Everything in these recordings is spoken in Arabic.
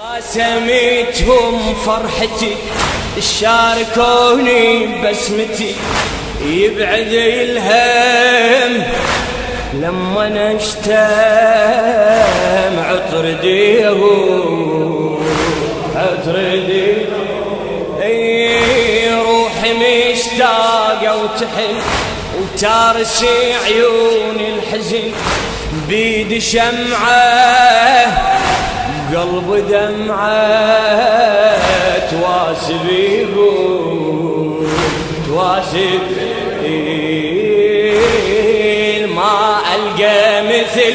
قاسمتهم فرحتي شاركوني بسمتي يبعد الهم لما نشتم عطر ديهم عطر اي روحي مشتاقة وتحن وتارسي عيون الحزن بيد شمعه قلب دمعة تواسب يقول تواسب ما ألقى مثل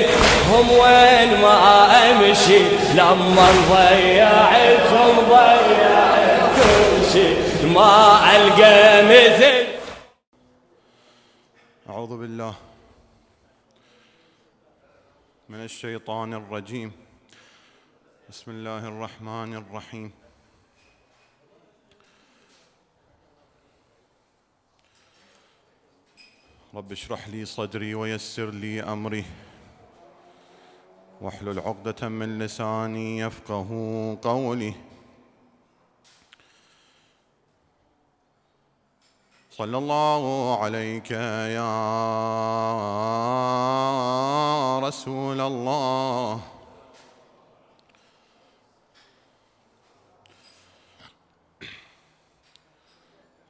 هم وين ما أمشي لما ضيعتهم ضيعت كل شيء ما ألقى مثل أعوذ بالله من الشيطان الرجيم بسم الله الرحمن الرحيم رب اشرح لي صدري ويسر لي امري واحلل عقدة من لساني يفقه قولي صلى الله عليك يا رسول الله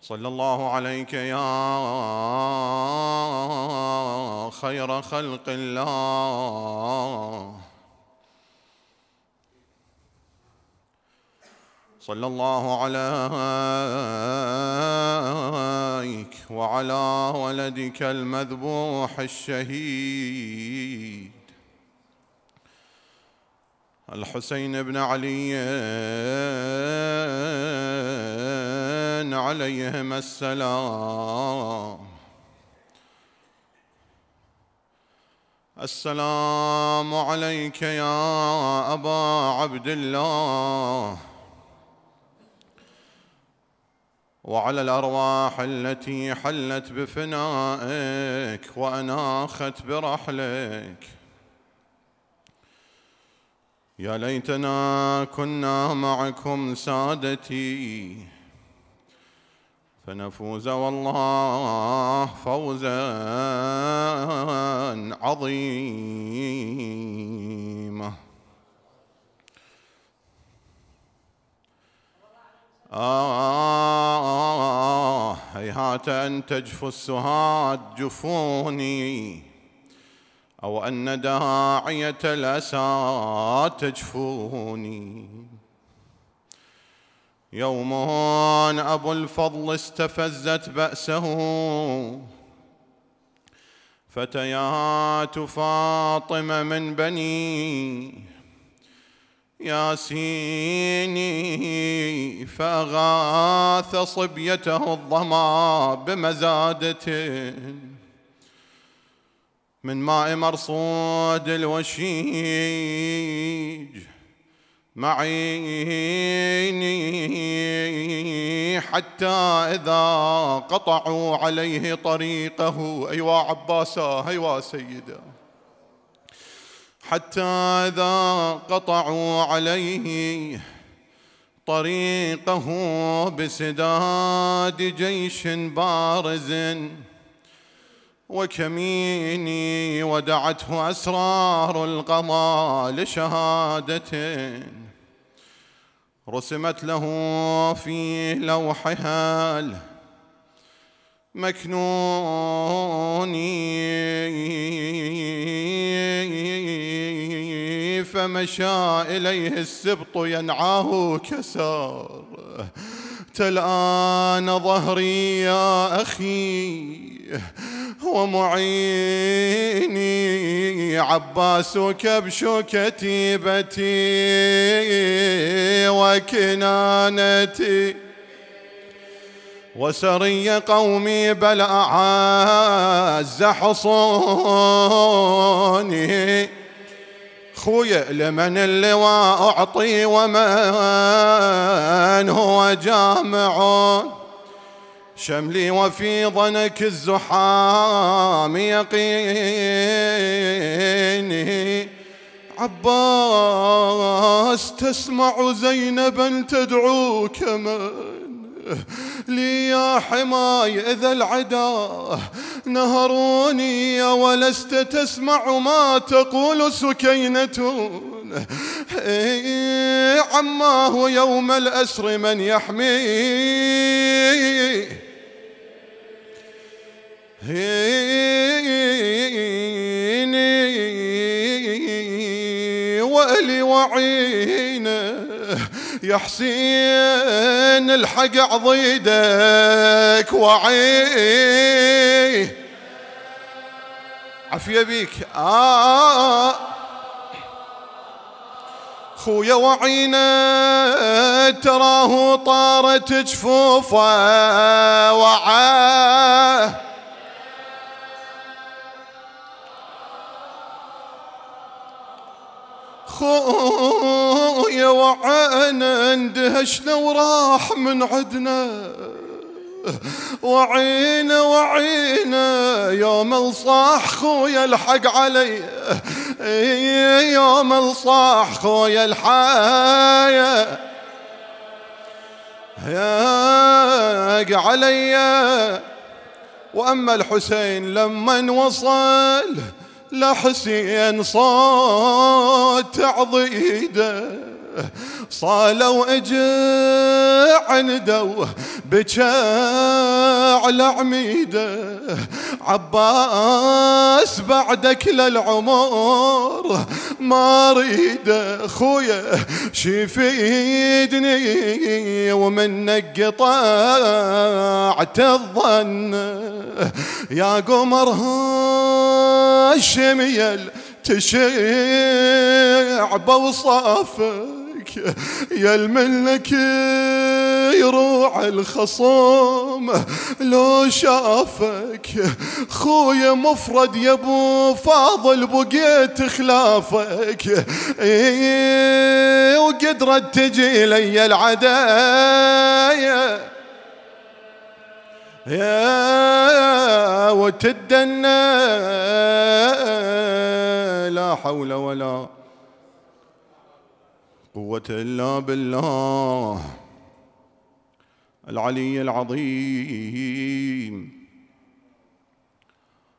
صلى الله عليك يا خير خلق الله صلى الله عليك وعلى ولدك المذبوح الشهيد الحسين بن علي عليهم السلام السلام عليك يا أبا عبد الله وعلى الأرواح التي حلت بفنائك وأناخت برحلك يا ليتنا كنا معكم سادتي فنفوز والله فوزا عظيما آه هيهات أن تجف السهاد جفوني أو أن داعية الأسى تجفوني يوم أبو الفضل استفزت بأسه فتيات فاطمة من بني ياسيني فأغاث صبيته الظما بمزادة من ماء مرصود الوشيج معيني حتى إذا قطعوا عليه طريقه أيوا عباسا أيوا سيدا حتى إذا قطعوا عليه طريقه بسداد جيش بارز وكميني ودعته أسرار القضاء لشهادته رسمت له في لوحها مكنوني فمشى إليه السبط ينعاه كسار تلآن ظهري يا أخي ومعيني عباس كبش وكتيبتي وكنانتي وسري قومي بل أعز حصوني خوي لمن اللواء أعطي ومن هو جامعون شملي وفي ضنك الزحام يقيني عباس تسمع زينبا تدعو كمن لي يا حماي إذا العدا نهروني ولست تسمع ما تقول سكينة إيه عماه يوم الأسر من يحميه ولي وألي وعينه يا حسين الحق عضيدك وعي عفية بيك آه خويا وعينا تراه طارت جفوفه وعاه اخويا وعينا اندهشنا وراح من عدنا وعينا وعينا يوم الصاح خويا الحق علي يوم الصاح خويا الحايا يا علي واما الحسين لما وصل لحسين صوت تعضيده صالوا اجي عنده بكى على عميده عباس بعدك للعمر ما ريد خويا شفيدني ومنك قطعت الظن يا قمر هالشميل تشيع بوصافه يا الملك يروح الخصام لو شافك خويا مفرد يا ابو فاضل بقيت خلافك إيه، وقدرت تجي لي العدايه يا وتدنى لا حول ولا قوه قوة إلا بالله العلي العظيم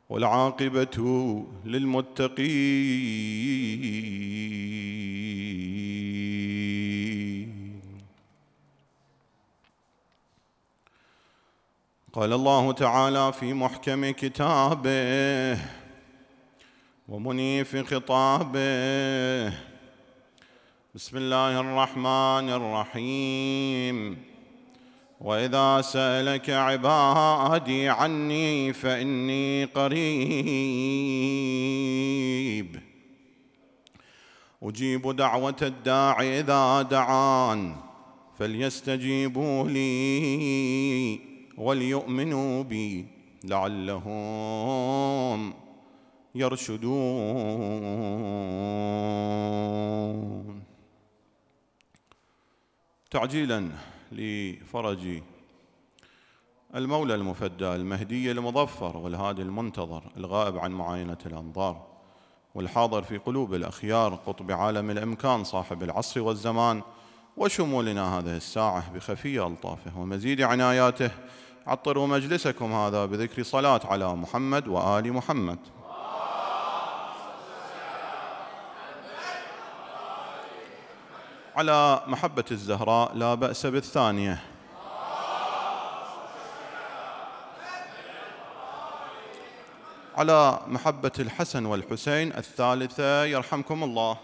والعاقبة للمتقين قال الله تعالى في محكم كتابه ومنيف خطابه بسم الله الرحمن الرحيم واذا سالك عبادي عني فاني قريب اجيب دعوه الداع اذا دعان فليستجيبوا لي وليؤمنوا بي لعلهم يرشدون تعجيلا لفرج المولى المفدى المهدي المظفر والهادي المنتظر الغائب عن معاينة الأنظار والحاضر في قلوب الأخيار قطب عالم الإمكان صاحب العصر والزمان وشمولنا هذه الساعة بخفي ألطافه ومزيد عناياته عطروا مجلسكم هذا بذكر صلاة على محمد وآل محمد على محبة الزهراء لا بأس بالثانية على محبة الحسن والحسين الثالثة يرحمكم الله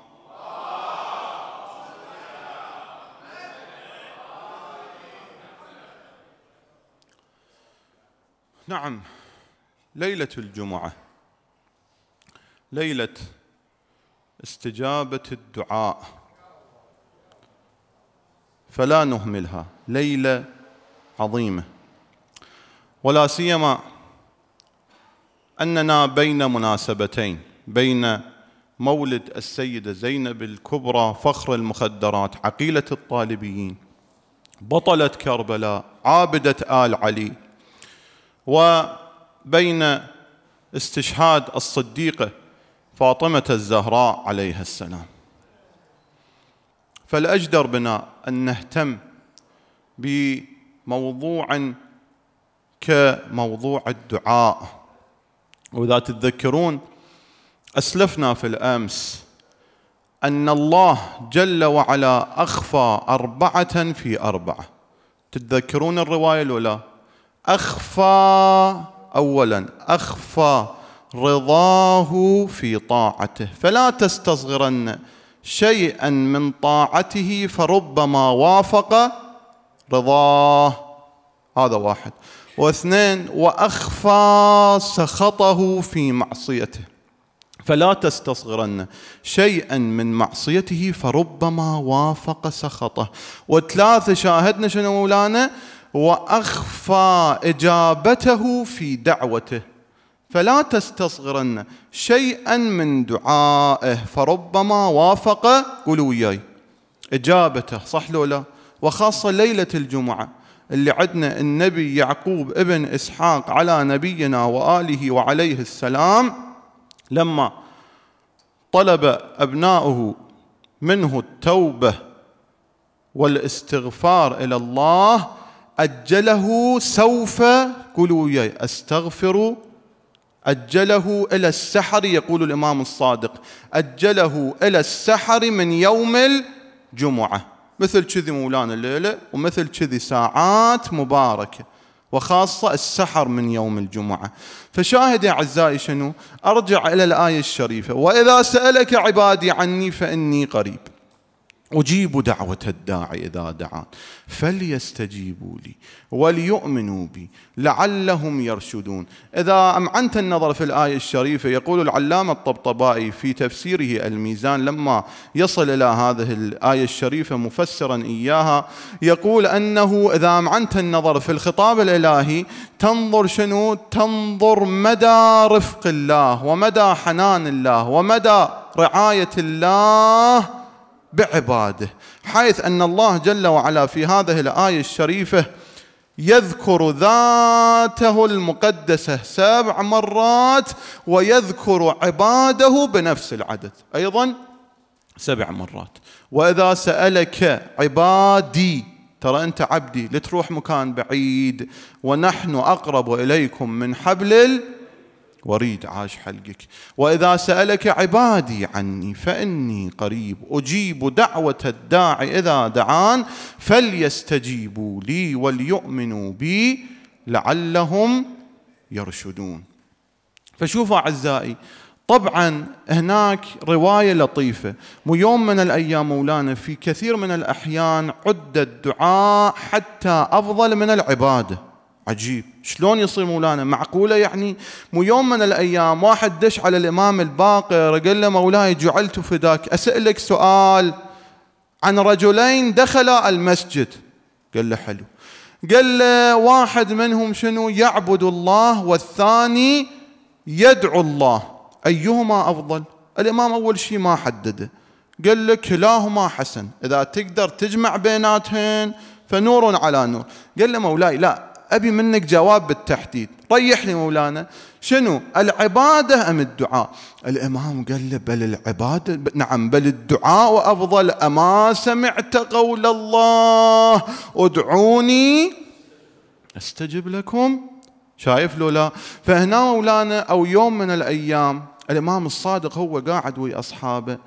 نعم ليلة الجمعة ليلة استجابة الدعاء فلا نهملها ليله عظيمه ولا سيما اننا بين مناسبتين بين مولد السيده زينب الكبرى فخر المخدرات عقيله الطالبيين بطله كربلاء عابده ال علي وبين استشهاد الصديقه فاطمه الزهراء عليها السلام فالأجدر بنا أن نهتم بموضوع كموضوع الدعاء وإذا تتذكرون أسلفنا في الأمس أن الله جل وعلا أخفى أربعة في أربعة تتذكرون الرواية الأولى أخفى أولا أخفى رضاه في طاعته فلا تستصغرن شيئا من طاعته فربما وافق رضاه هذا واحد واثنين واخفى سخطه في معصيته فلا تستصغرن شيئا من معصيته فربما وافق سخطه وثلاثه شاهدنا شنو مولانا واخفى اجابته في دعوته فلا تستصغرن شيئا من دعائه فربما وافق قولوا وياي اجابته صح لو لا وخاصه ليله الجمعه اللي عندنا النبي يعقوب ابن اسحاق على نبينا واله وعليه السلام لما طلب ابناؤه منه التوبه والاستغفار الى الله اجله سوف قولوا وياي استغفر أجله إلى السحر يقول الإمام الصادق أجله إلى السحر من يوم الجمعة مثل كذي مولانا الليلة ومثل كذي ساعات مباركة وخاصة السحر من يوم الجمعة فشاهد يا أعزائي شنو أرجع إلى الآية الشريفة وإذا سألك عبادي عني فإني قريب أجيب دعوة الداعي إذا دعان فليستجيبوا لي وليؤمنوا بي لعلهم يرشدون إذا أمعنت النظر في الآية الشريفة يقول العلامة الطبطبائي في تفسيره الميزان لما يصل إلى هذه الآية الشريفة مفسرا إياها يقول أنه إذا أمعنت النظر في الخطاب الإلهي تنظر شنو تنظر مدى رفق الله ومدى حنان الله ومدى رعاية الله بعباده حيث ان الله جل وعلا في هذه الايه الشريفه يذكر ذاته المقدسه سبع مرات ويذكر عباده بنفس العدد ايضا سبع مرات واذا سالك عبادي ترى انت عبدي لتروح مكان بعيد ونحن اقرب اليكم من حبل وريد عاش حلقك وإذا سألك عبادي عني فإني قريب أجيب دعوة الداع إذا دعان فليستجيبوا لي وليؤمنوا بي لعلهم يرشدون فشوفوا أعزائي طبعا هناك رواية لطيفة مو يوم من الأيام مولانا في كثير من الأحيان عد الدعاء حتى أفضل من العبادة عجيب شلون يصير مولانا معقولة يعني مو يوم من الأيام واحد دش على الإمام الباقر قال له مولاي جعلت فداك أسألك سؤال عن رجلين دخلا المسجد قال له حلو قال له واحد منهم شنو يعبد الله والثاني يدعو الله أيهما أفضل الإمام أول شيء ما حدده قال له كلاهما حسن إذا تقدر تجمع بيناتهن فنور على نور قال له مولاي لا أبي منك جواب بالتحديد ريح لي مولانا شنو العبادة أم الدعاء الإمام قال له بل العبادة نعم بل الدعاء أفضل أما سمعت قول الله ادعوني أستجب لكم شايف لو لا فهنا مولانا أو يوم من الأيام الإمام الصادق هو قاعد ويا أصحابه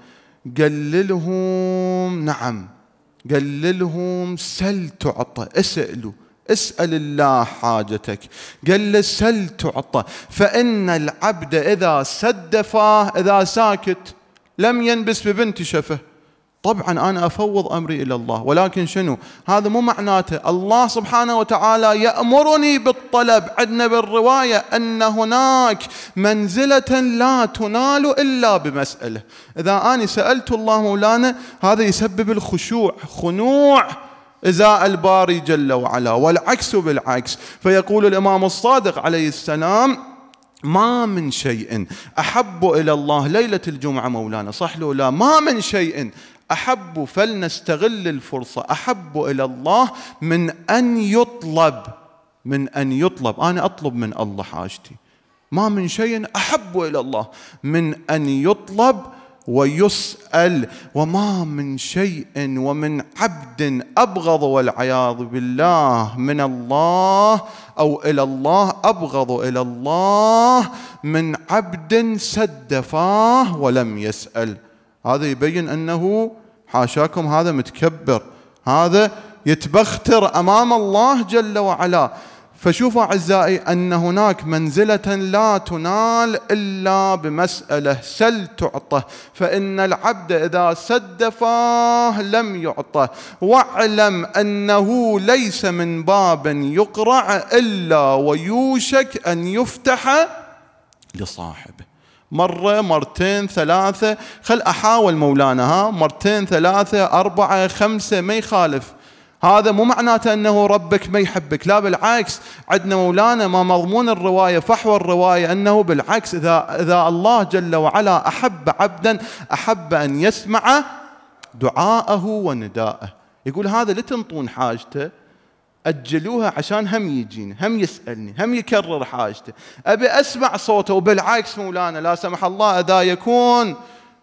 قال لهم نعم قال لهم سل تعطى اسألوا اسأل الله حاجتك قال له سل تعطى فإن العبد إذا سد فاه إذا ساكت لم ينبس ببنت شفه طبعا أنا أفوض أمري إلى الله ولكن شنو هذا مو معناته الله سبحانه وتعالى يأمرني بالطلب عندنا بالرواية أن هناك منزلة لا تنال إلا بمسألة إذا أنا سألت الله مولانا هذا يسبب الخشوع خنوع إزاء الباري جل وعلا والعكس بالعكس فيقول الإمام الصادق عليه السلام ما من شيء أحب إلى الله ليلة الجمعة مولانا صح لو لا ما من شيء أحب فلنستغل الفرصة أحب إلى الله من أن يطلب من أن يطلب أنا أطلب من الله حاجتي ما من شيء أحب إلى الله من أن يطلب ويسأل وما من شيء ومن عبد أبغض والعياذ بالله من الله أو إلى الله أبغض إلى الله من عبد سد فاه ولم يسأل هذا يبين أنه حاشاكم هذا متكبر هذا يتبختر أمام الله جل وعلا فشوفوا اعزائي ان هناك منزله لا تنال الا بمساله سل تعطه فان العبد اذا سد فاه لم يعطه واعلم انه ليس من باب يقرع الا ويوشك ان يفتح لصاحبه مرة مرتين ثلاثة خل أحاول مولانا ها مرتين ثلاثة أربعة خمسة ما يخالف هذا مو معناته أنه ربك ما يحبك لا بالعكس عندنا مولانا ما مضمون الرواية فحوى الرواية أنه بالعكس إذا, إذا الله جل وعلا أحب عبدا أحب أن يسمع دعاءه ونداءه يقول هذا لا تنطون حاجته أجلوها عشان هم يجيني هم يسألني هم يكرر حاجته أبي أسمع صوته وبالعكس مولانا لا سمح الله إذا يكون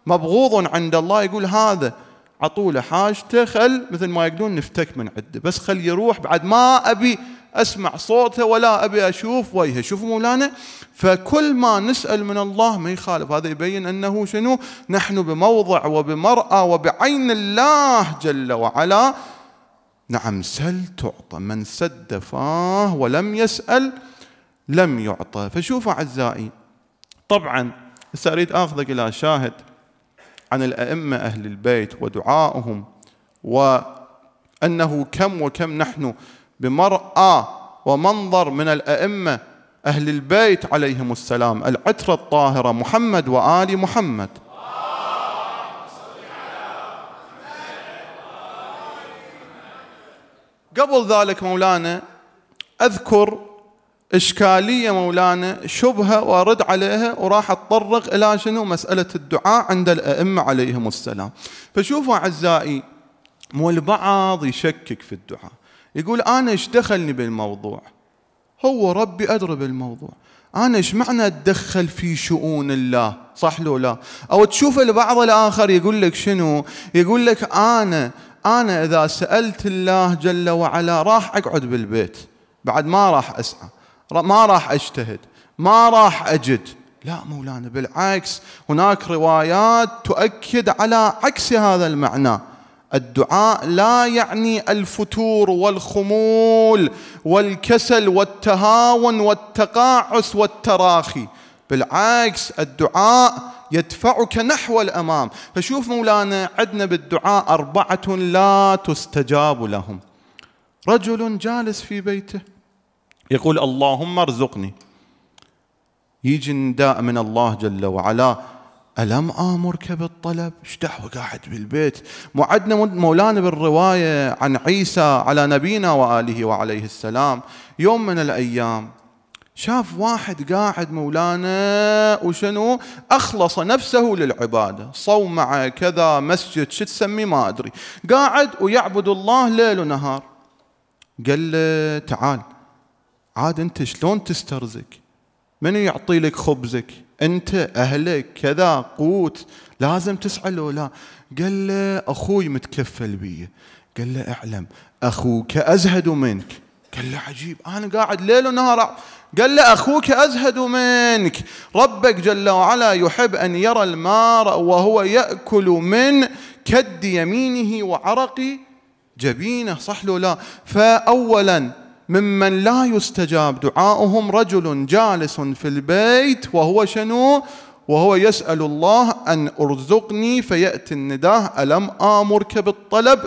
مبغوض عند الله يقول هذا عطول حاجته خل مثل ما يقولون نفتك من عده بس خل يروح بعد ما ابي اسمع صوته ولا ابي اشوف وجهه شوفوا مولانا فكل ما نسال من الله ما يخالف هذا يبين انه شنو نحن بموضع وبمراه وبعين الله جل وعلا نعم سل تعطى من سد فاه ولم يسال لم يعطى فشوفوا اعزائي طبعا هسه اريد اخذك الى شاهد عن الأئمة أهل البيت ودعائهم وأنه كم وكم نحن بمرأة ومنظر من الأئمة أهل البيت عليهم السلام العترة الطاهرة محمد وآل محمد قبل ذلك مولانا أذكر إشكالية مولانا شبهة وأرد عليها وراح أتطرق إلى شنو مسألة الدعاء عند الأئمة عليهم السلام فشوفوا أعزائي مو البعض يشكك في الدعاء يقول أنا إيش دخلني بالموضوع هو ربي أدرى بالموضوع أنا إيش معنى أتدخل في شؤون الله صح لو لا أو تشوف البعض الآخر يقول لك شنو يقول لك أنا أنا إذا سألت الله جل وعلا راح أقعد بالبيت بعد ما راح أسعى ما راح اجتهد ما راح اجد لا مولانا بالعكس هناك روايات تؤكد على عكس هذا المعنى الدعاء لا يعني الفتور والخمول والكسل والتهاون والتقاعس والتراخي بالعكس الدعاء يدفعك نحو الامام فشوف مولانا عندنا بالدعاء اربعه لا تستجاب لهم رجل جالس في بيته يقول اللهم ارزقني يجي نداء من الله جل وعلا ألم آمرك بالطلب ايش دعوة قاعد بالبيت معدنا مولانا بالرواية عن عيسى على نبينا وآله وعليه السلام يوم من الأيام شاف واحد قاعد مولانا وشنو أخلص نفسه للعبادة صومعة كذا مسجد شو تسميه ما أدري قاعد ويعبد الله ليل ونهار قال له تعال عاد انت شلون تسترزق من يعطي لك خبزك انت اهلك كذا قوت لازم تسعى له لا قال له اخوي متكفل بي قال له اعلم اخوك ازهد منك قال له عجيب انا قاعد ليل ونهار قال له اخوك ازهد منك ربك جل وعلا يحب ان يرى الماء وهو ياكل من كد يمينه وعرق جبينه صح له لا فاولا ممن لا يستجاب دعاؤهم رجل جالس في البيت وهو شنو وهو يسأل الله أن أرزقني فيأتي النداء ألم آمرك بالطلب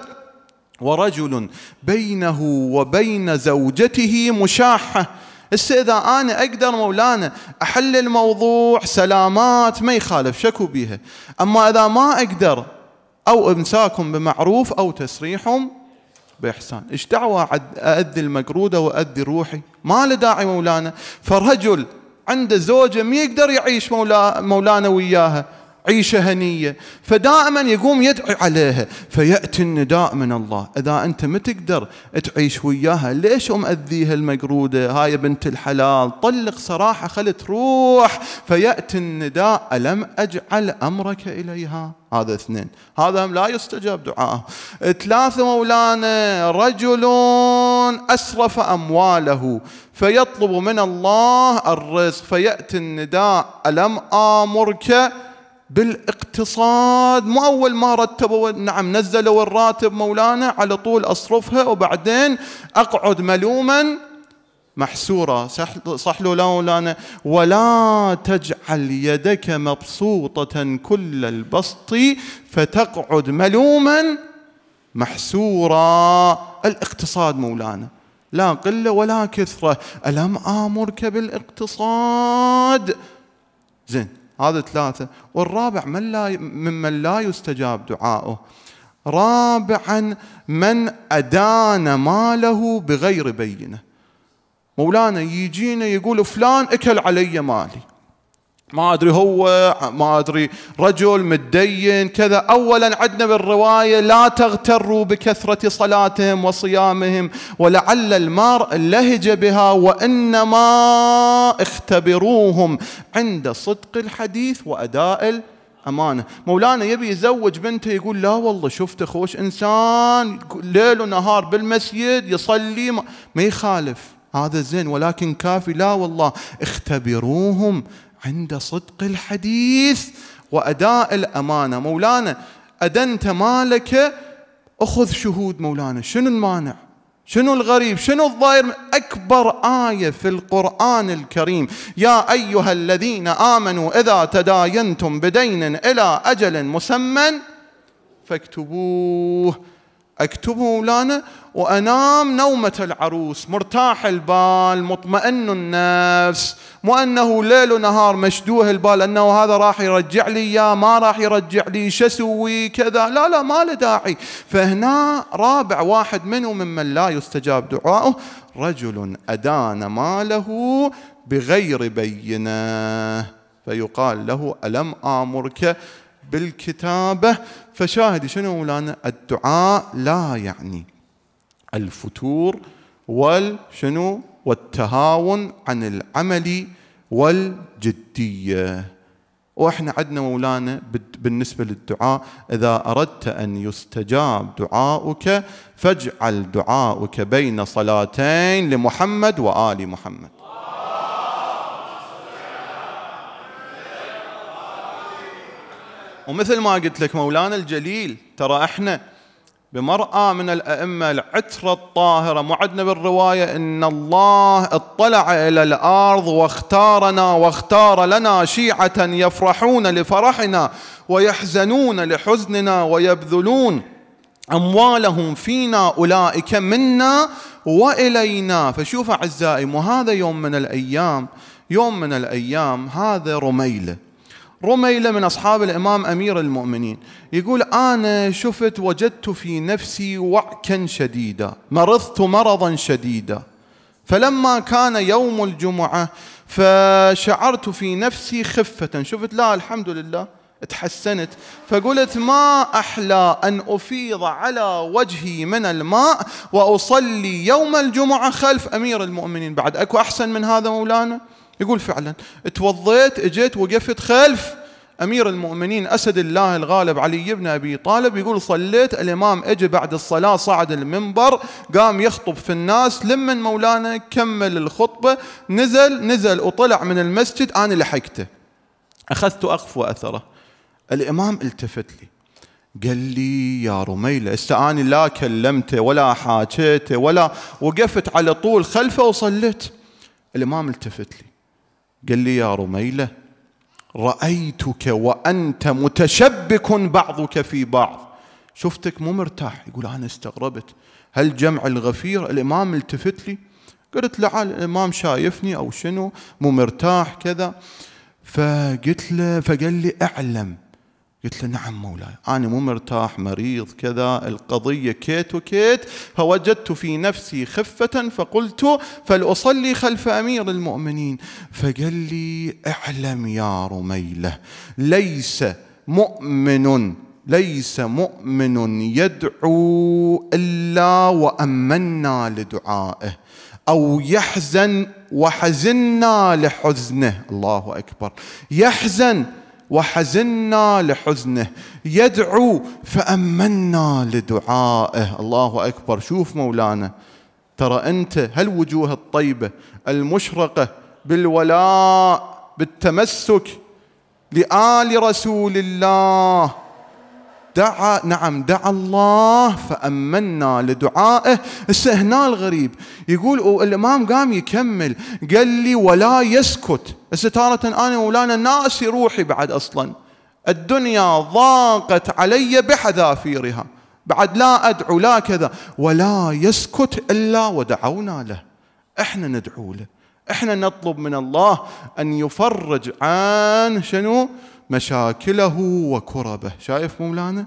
ورجل بينه وبين زوجته مشاحة هسه إذا أنا أقدر مولانا أحل الموضوع سلامات ما يخالف شكو بيها أما إذا ما أقدر أو إمساك بمعروف أو تسريح بإحسان إيش دعوة أأدي المقرودة وأأدي روحي ما له داعي مولانا فرجل عنده زوجة ما يقدر يعيش مولا مولانا وياها عيشة هنية فدائما يقوم يدعي عليها فيأتي النداء من الله إذا أنت ما تقدر تعيش وياها ليش أمأذيها المقرودة هاي بنت الحلال طلق صراحة خل تروح فيأتي النداء ألم أجعل أمرك إليها هذا اثنين هذا لا يستجاب دعاءه ثلاثة مولانا رجل أسرف أمواله فيطلب من الله الرزق فيأتي النداء ألم آمرك بالاقتصاد مو أول ما رتبوا نعم نزلوا الراتب مولانا على طول أصرفها وبعدين أقعد ملوما محسورة صح لو لا مولانا ولا تجعل يدك مبسوطة كل البسط فتقعد ملوما محسورا الاقتصاد مولانا لا قلة ولا كثرة ألم آمرك بالاقتصاد زين هذا ثلاثة والرابع من لا ممن لا يستجاب دعاؤه رابعا من أدان ماله بغير بينة مولانا يجينا يقول فلان أكل علي مالي ما أدري هو ما أدري رجل متدين كذا أولا عدنا بالرواية لا تغتروا بكثرة صلاتهم وصيامهم ولعل المرء لهج بها وإنما اختبروهم عند صدق الحديث وأداء أمانة مولانا يبي يزوج بنته يقول لا والله شفت خوش إنسان ليل ونهار بالمسجد يصلي ما يخالف هذا زين ولكن كافي لا والله اختبروهم عند صدق الحديث وأداء الأمانة مولانا أدنت مالك أخذ شهود مولانا شنو المانع شنو الغريب شنو الظاهر أكبر آية في القرآن الكريم يا أيها الذين آمنوا إذا تداينتم بدين إلى أجل مسمى فاكتبوه أكتبه مولانا وأنام نومة العروس مرتاح البال مطمئن النفس مو أنه ليل ونهار مشدوه البال أنه هذا راح يرجع لي إياه ما راح يرجع لي شو أسوي كذا لا لا ما له داعي فهنا رابع واحد منه ممن لا يستجاب دعاؤه رجل أدان ماله بغير بينه فيقال له ألم آمرك بالكتابة فشاهدي شنو مولانا الدعاء لا يعني الفتور والشنو والتهاون عن العمل والجديه واحنا عندنا مولانا بالنسبه للدعاء اذا اردت ان يستجاب دعاؤك فاجعل دعاؤك بين صلاتين لمحمد وال محمد ومثل ما قلت لك مولانا الجليل ترى احنا بمرأة من الأئمة العترة الطاهرة معدنا بالرواية إن الله اطلع إلى الأرض واختارنا واختار لنا شيعة يفرحون لفرحنا ويحزنون لحزننا ويبذلون أموالهم فينا أولئك منا وإلينا فشوف أعزائي وهذا يوم من الأيام يوم من الأيام هذا رميلة رميلة من أصحاب الإمام أمير المؤمنين يقول أنا شفت وجدت في نفسي وعكا شديدا مرضت مرضا شديدا فلما كان يوم الجمعة فشعرت في نفسي خفة شفت لا الحمد لله تحسنت فقلت ما أحلى أن أفيض على وجهي من الماء وأصلي يوم الجمعة خلف أمير المؤمنين بعد أكو أحسن من هذا مولانا يقول فعلا توضيت اجيت وقفت خلف امير المؤمنين اسد الله الغالب علي بن ابي طالب يقول صليت الامام اجى بعد الصلاه صعد المنبر قام يخطب في الناس لمن مولانا كمل الخطبه نزل نزل وطلع من المسجد انا لحقته اخذت اقف واثره الامام التفت لي قال لي يا رميلة استعاني لا كلمته ولا حاجيته ولا وقفت على طول خلفه وصليت الإمام التفت لي قال لي يا رميلة رأيتك وأنت متشبك بعضك في بعض شفتك مو مرتاح يقول أنا استغربت هل جمع الغفير الإمام التفت لي قلت له الإمام شايفني أو شنو مو مرتاح كذا فقلت له فقال لي أعلم قلت له نعم مولاي أنا مو مرتاح مريض كذا القضية كيت وكيت فوجدت في نفسي خفة فقلت فلأصلي خلف أمير المؤمنين فقال لي اعلم يا رميلة ليس مؤمن ليس مؤمن يدعو إلا وأمنا لدعائه أو يحزن وحزنا لحزنه الله أكبر يحزن وحزنا لحزنه يدعو فأمنا لدعائه الله أكبر شوف مولانا ترى أنت هالوجوه الطيبة المشرقة بالولاء بالتمسك لآل رسول الله دعا نعم دعا الله فأمنا لدعائه هسه هنا الغريب يقول والإمام قام يكمل قال لي ولا يسكت ستارة أنا ولانا ناسي روحي بعد أصلا الدنيا ضاقت علي بحذافيرها بعد لا أدعو لا كذا ولا يسكت إلا ودعونا له إحنا ندعو له إحنا نطلب من الله أن يفرج عن شنو مشاكله وكربه شايف مولانا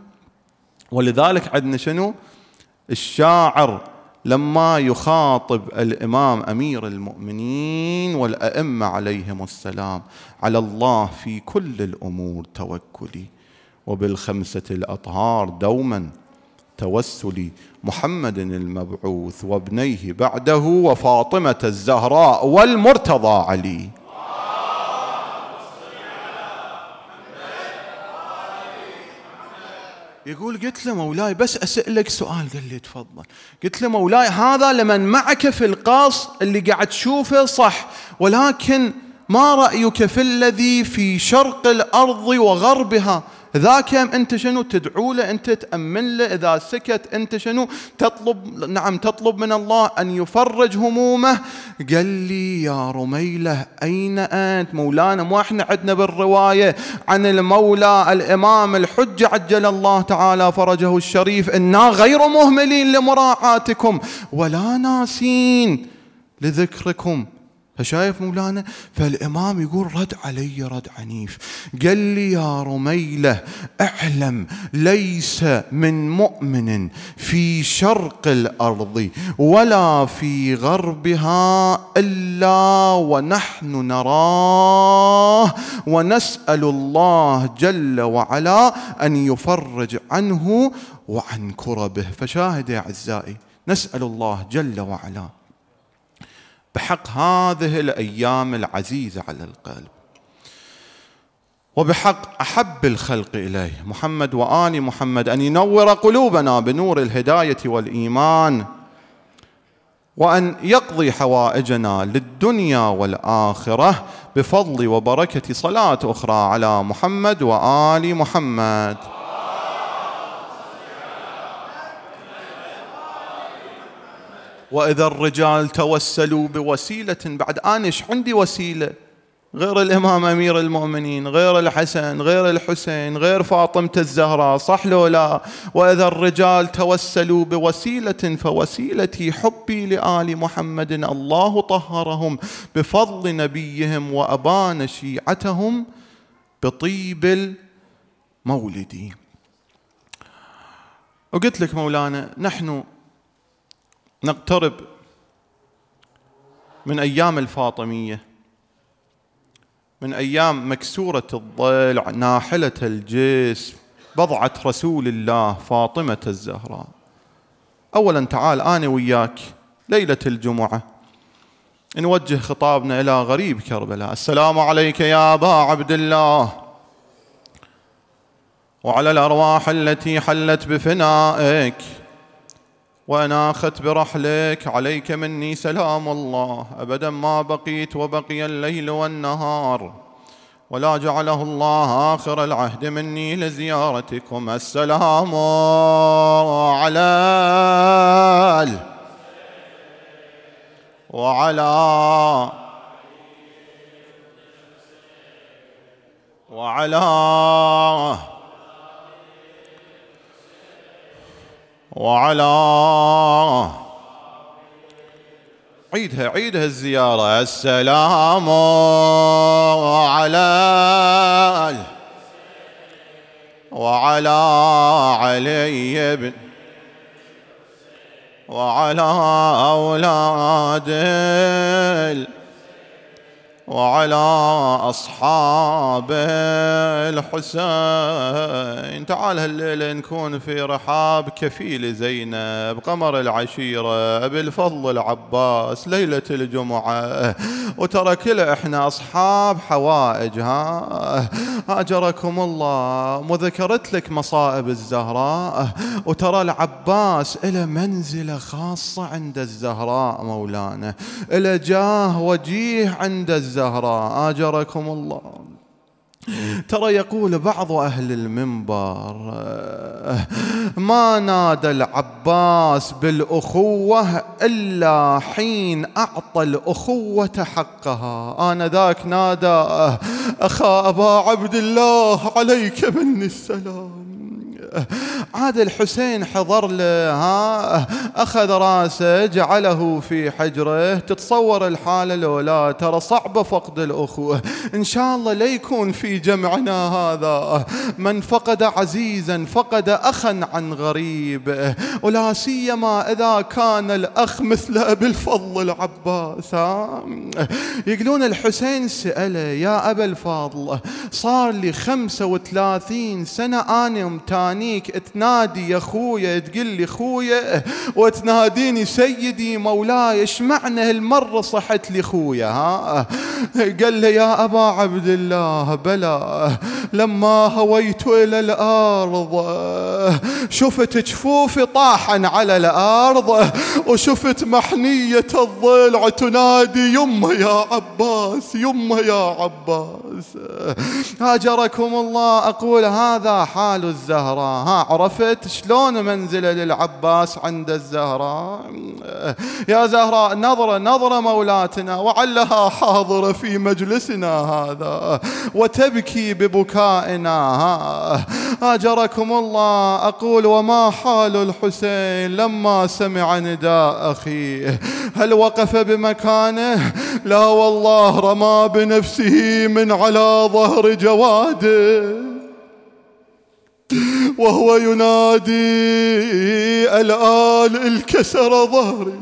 ولذلك عندنا شنو الشاعر لما يخاطب الامام امير المؤمنين والائمه عليهم السلام على الله في كل الامور توكلي وبالخمسه الاطهار دوما توسلي محمد المبعوث وابنيه بعده وفاطمه الزهراء والمرتضى علي يقول قلت له مولاي بس أسألك سؤال قال لي تفضل قلت له مولاي هذا لمن معك في القاص اللي قاعد تشوفه صح ولكن ما رأيك في الذي في شرق الأرض وغربها ذاك انت شنو تدعو له انت تامن له اذا سكت انت شنو تطلب نعم تطلب من الله ان يفرج همومه قال لي يا رميله اين انت مولانا مو احنا عندنا بالروايه عن المولى الامام الحجه عجل الله تعالى فرجه الشريف انا غير مهملين لمراعاتكم ولا ناسين لذكركم فشايف مولانا فالإمام يقول رد علي رد عنيف قال لي يا رميلة اعلم ليس من مؤمن في شرق الأرض ولا في غربها إلا ونحن نراه ونسأل الله جل وعلا أن يفرج عنه وعن كربه فشاهد يا أعزائي نسأل الله جل وعلا بحق هذه الأيام العزيزة على القلب وبحق أحب الخلق إليه محمد وآل محمد أن ينور قلوبنا بنور الهداية والإيمان وأن يقضي حوائجنا للدنيا والآخرة بفضل وبركة صلاة أخرى على محمد وآل محمد وإذا الرجال توسلوا بوسيلة بعد أنا آه، إيش عندي وسيلة غير الإمام أمير المؤمنين غير الحسن غير الحسين غير فاطمة الزهراء صح لو لا وإذا الرجال توسلوا بوسيلة فوسيلتي حبي لآل محمد الله طهرهم بفضل نبيهم وأبان شيعتهم بطيب المولد وقلت لك مولانا نحن نقترب من أيام الفاطمية من أيام مكسورة الضلع ناحلة الجسم بضعة رسول الله فاطمة الزهراء أولا تعال أنا وياك ليلة الجمعة نوجه خطابنا إلى غريب كربلاء السلام عليك يا أبا عبد الله وعلى الأرواح التي حلت بفنائك وأناخت برحلك عليك مني سلام الله أبدا ما بقيت وبقي الليل والنهار ولا جعله الله آخر العهد مني لزيارتكم السلام على ال وعلى وعلى وعلى عيدها عيدها الزيارة السلام على وعلى علي بن وعلى أولاد وعلى أصحاب الحسين تعال هالليلة نكون في رحاب كفيل زينب قمر العشيرة بالفضل العباس ليلة الجمعة وترى كله احنا أصحاب حوائج ها هاجركم الله وذكرت لك مصائب الزهراء وترى العباس إلى منزلة خاصة عند الزهراء مولانا إلى جاه وجيه عند الزهراء الزهراء آجركم الله ترى يقول بعض أهل المنبر ما نادى العباس بالأخوة إلا حين أعطى الأخوة حقها آنذاك نادى أخا أبا عبد الله عليك مني السلام عاد الحسين حضر له ها أخذ راسه جعله في حجره تتصور الحالة لو لا ترى صعبة فقد الأخوة إن شاء الله لا يكون في جمعنا هذا من فقد عزيزا فقد أخا عن غريب ولا سيما إذا كان الأخ مثل أبي الفضل العباس ها يقولون الحسين سأله يا أبا الفاضل صار لي 35 سنة أنا امتاني عنيك تنادي يا خويا تقول لي خويا وتناديني سيدي مولاي ايش معنى هالمره صحت لي خويا ها قال لي يا ابا عبد الله بلى لما هويت الى الارض شفت جفوفي طاحا على الارض وشفت محنيه الضلع تنادي يمه يا عباس يمه يا عباس هاجركم الله اقول هذا حال الزهراء ها عرفت شلون منزل للعباس عند الزهراء يا زهراء نظرة نظرة مولاتنا وعلها حاضرة في مجلسنا هذا وتبكي ببكائنا ها أجركم الله أقول وما حال الحسين لما سمع نداء أخيه هل وقف بمكانه لا والله رمى بنفسه من على ظهر جواده وهو ينادي الآن الكسر ظهري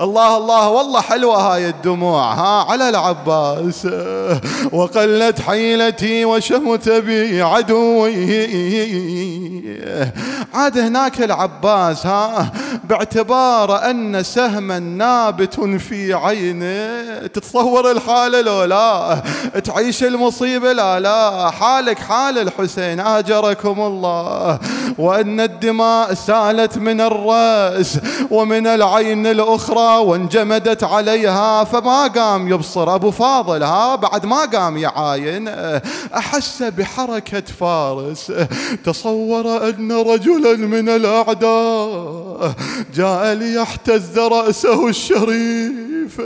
الله الله والله حلوة هاي الدموع ها على العباس وقلت حيلتي وشمت بي عدوي عاد هناك العباس ها باعتبار أن سهما نابت في عينه تتصور الحالة لو لا تعيش المصيبة لا لا حالك حال الحسين آجركم الله وأن الدماء سالت من الرأس ومن العين الأخرى أخرى وانجمدت عليها فما قام يبصر أبو فاضل ها بعد ما قام يعاين أحس بحركة فارس تصور أن رجلا من الأعداء جاء ليحتز رأسه الشريف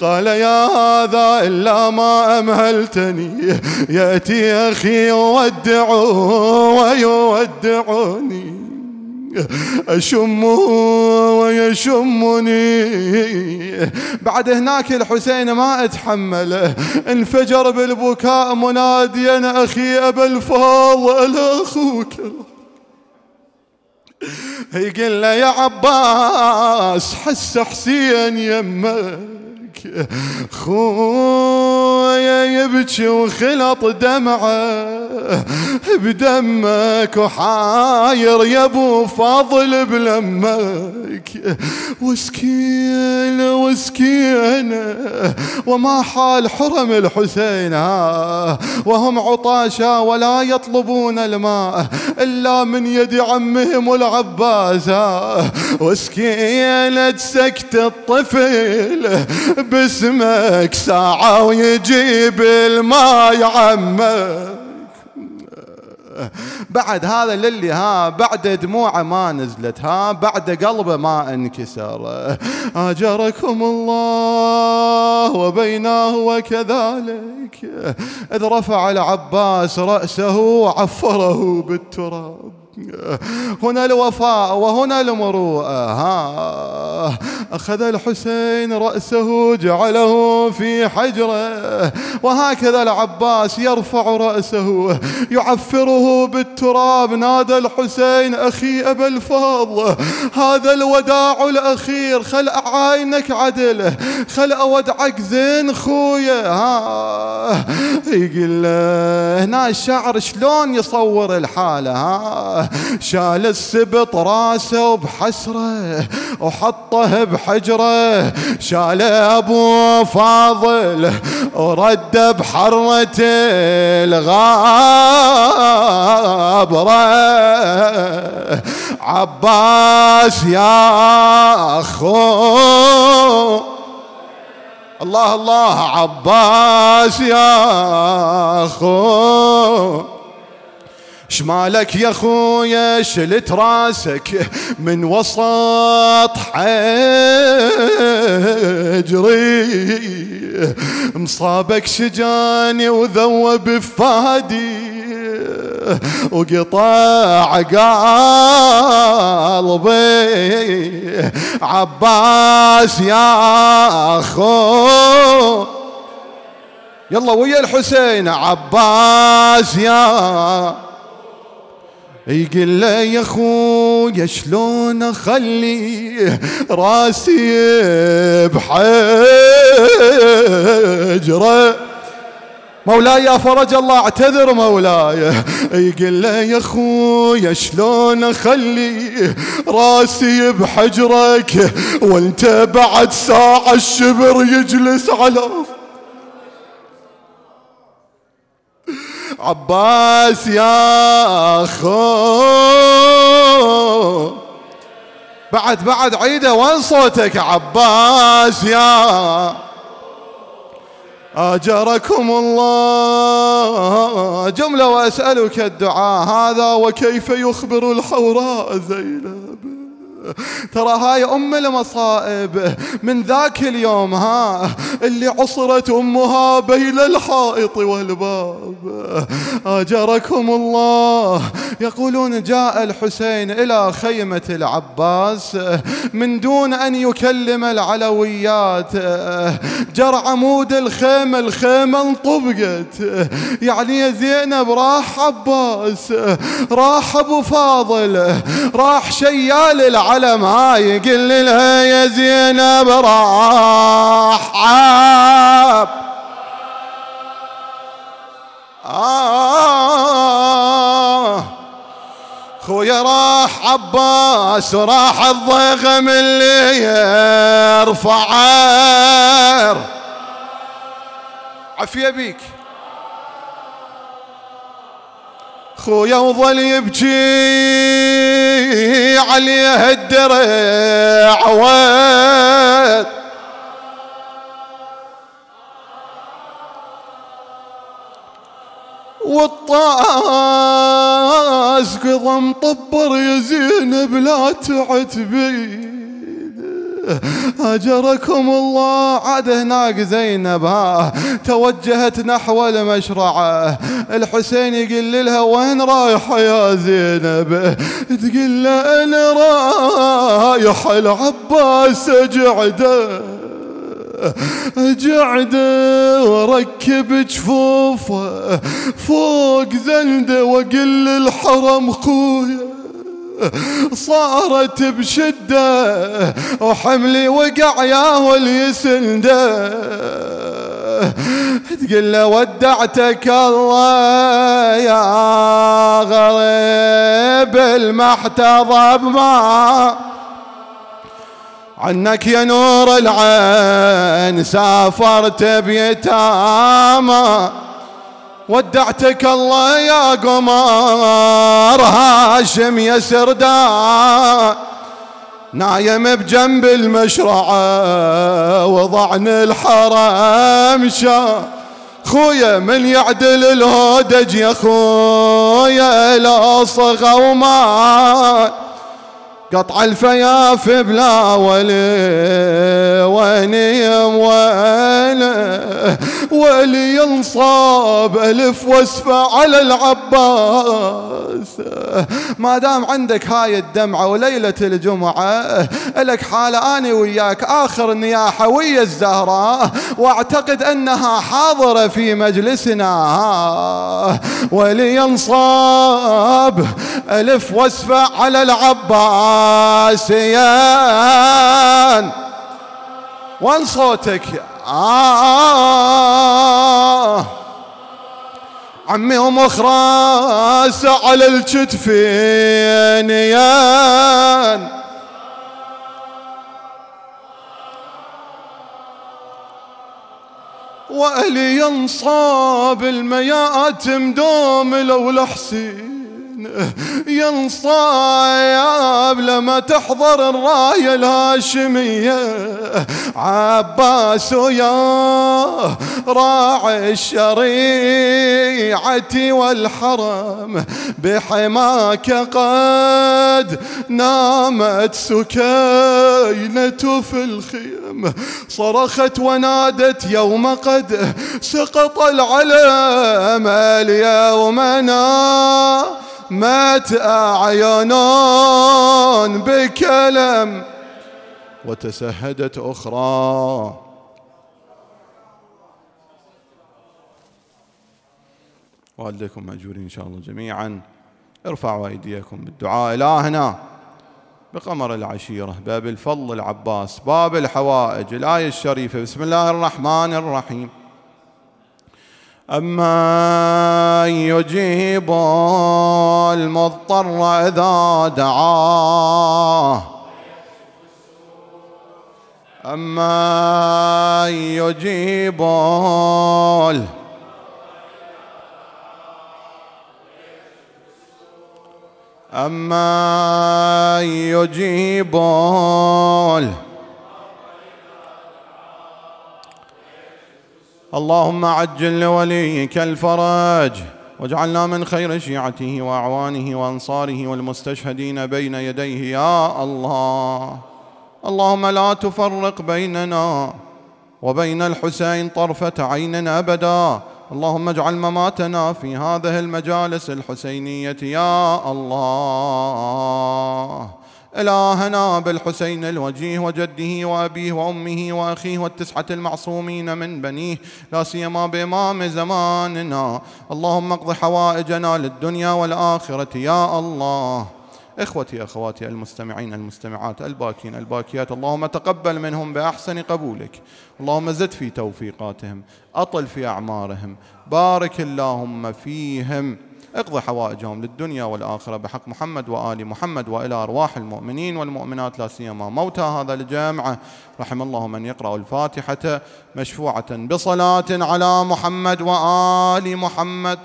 قال يا هذا إلا ما أمهلتني يأتي أخي يودعه ويودعني أشمه ويشمني بعد هناك الحسين ما اتحمله انفجر بالبكاء مناديا أخي أبا الفاضل أخوك يقول له يا عباس حس حسين يمه خويا يبكي وخلط دمعه بدمك وحاير يا ابو فاضل بلمك وسكينة وسكينة وما حال حرم الحسين وهم عطاشا ولا يطلبون الماء إلا من يد عمهم العباس وسكينة سكت الطفل باسمك ساعة ويجيب الماي عمك بعد هذا للي ها بعد دموعه ما نزلت ها بعد قلبه ما انكسر اجركم الله وبيناه وكذلك اذ رفع العباس راسه وعفره بالتراب هنا الوفاء وهنا المروءة ها أخذ الحسين رأسه جعله في حجره وهكذا العباس يرفع رأسه يعفره بالتراب نادى الحسين أخي أبا الفضل هذا الوداع الأخير خل أعاينك عدل خل أودعك زين خويا ها يقول له هنا الشعر شلون يصور الحالة ها شال السبط راسه وبحسره وحطه بحجره شال ابو فاضل ورد بحرة الغابرة عباس يا أخو الله الله عباس يا اخو شمالك يا خويا شلت راسك من وسط حجري مصابك شجاني وذوب فادي وقطع قلبي عباس يا اخو يلا ويا الحسين عباس يا يقول له يا خويا شلون اخلي راسي بحجره مولاي يا فرج الله اعتذر مولاي يقول له يا خويا شلون اخلي راسي بحجرك وانت بعد ساعه الشبر يجلس على عباس يا أخو بعد بعد عيده وين صوتك عباس يا أجركم الله جملة وأسألك الدعاء هذا وكيف يخبر الحوراء زينب ترى هاي أم المصائب من ذاك اليوم ها اللي عصرت أمها بين الحائط والباب آجركم الله يقولون جاء الحسين إلى خيمة العباس من دون أن يكلم العلويات جر عمود الخيمة الخيمة انطبقت يعني يا زينب راح عباس راح أبو فاضل راح شيال العباس على ما يقل لها يا زينب راح عاب آه. خويا راح عباس راح الضيغم اللي يرفع عفية بيك اخويا وظل يبكي عليها الدرع وين والطاس قضم طبر يا زينب لا تعتبي أجركم الله عاد هناك زينب ها توجهت نحو المشرعة الحسين يقول لها وين رايحة يا زينب تقول له أنا رايح العباس جعده جعد وركب جفوفه فوق زنده وقل الحرم خويا صارت بشدة وحملي وقع يا وليسنده تقول له ودعتك الله يا غريب المحتضب ما عنك يا نور العين سافرت بيتامه ودعتك الله يا قمر هاشم يا سردان نايم بجنب المشرعة وضعن الحرام شا خويا من يعدل الهودج يا خويا لا صغى ومات قطع الفياف بلا ولي ونيم ولا ولي ينصاب ألف وسفة على العباس ما دام عندك هاي الدمعة وليلة الجمعة لك حالة أنا وياك آخر نياحة ويا الزهراء وأعتقد أنها حاضرة في مجلسنا ولي ينصاب ألف وسفة على العباس قاسيا وان صوتك آه عمي ومخ راسه على الكتفين يان وألي ينصاب الميات مدوم لو لحسين يا لما تحضر الراية الهاشمية عباس يا راعي الشريعة والحرم بحماك قد نامت سكينة في الخيم صرخت ونادت يوم قد سقط العلم اليوم نام مات أعينان بكلم وتسهدت أخرى والديكم مأجورين إن شاء الله جميعا ارفعوا أيديكم بالدعاء إلهنا بقمر العشيرة باب الفضل العباس باب الحوائج الآية الشريفة بسم الله الرحمن الرحيم أما يجيب المضطر إذا دعاه أما يجيب أما يجيب اللهم عجل لوليك الفرج واجعلنا من خير شيعته وأعوانه وأنصاره والمستشهدين بين يديه يا الله اللهم لا تفرق بيننا وبين الحسين طرفة عين أبدا اللهم اجعل مماتنا في هذه المجالس الحسينية يا الله إلهنا بالحسين الوجيه وجده وأبيه وأمه وأخيه والتسعة المعصومين من بنيه لا سيما بإمام زماننا اللهم اقض حوائجنا للدنيا والآخرة يا الله إخوتي أخواتي المستمعين المستمعات الباكين الباكيات اللهم تقبل منهم بأحسن قبولك اللهم زد في توفيقاتهم أطل في أعمارهم بارك اللهم فيهم اقض حوائجهم للدنيا والآخرة بحق محمد وآل محمد وإلى أرواح المؤمنين والمؤمنات لا سيما موتى هذا الجامعة رحم الله من يقرأ الفاتحة مشفوعة بصلاة على محمد وآل محمد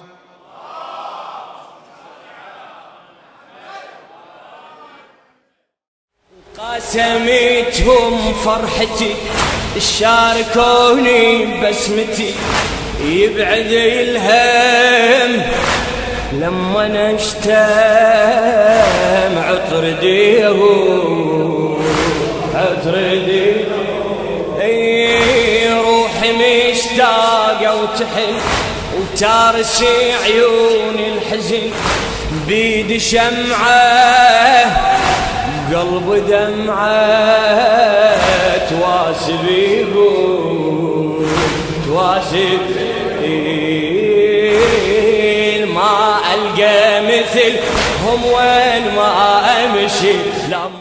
سميتهم فرحتي شاركوني بسمتي يبعد الهم لما نشتم عطر ديهو عطر اي روحي مشتاقة وتحن وتارسي عيوني الحزن بيد شمعه قلب دمعه تواسب يقول تواسب ما القى هم وين ما امشي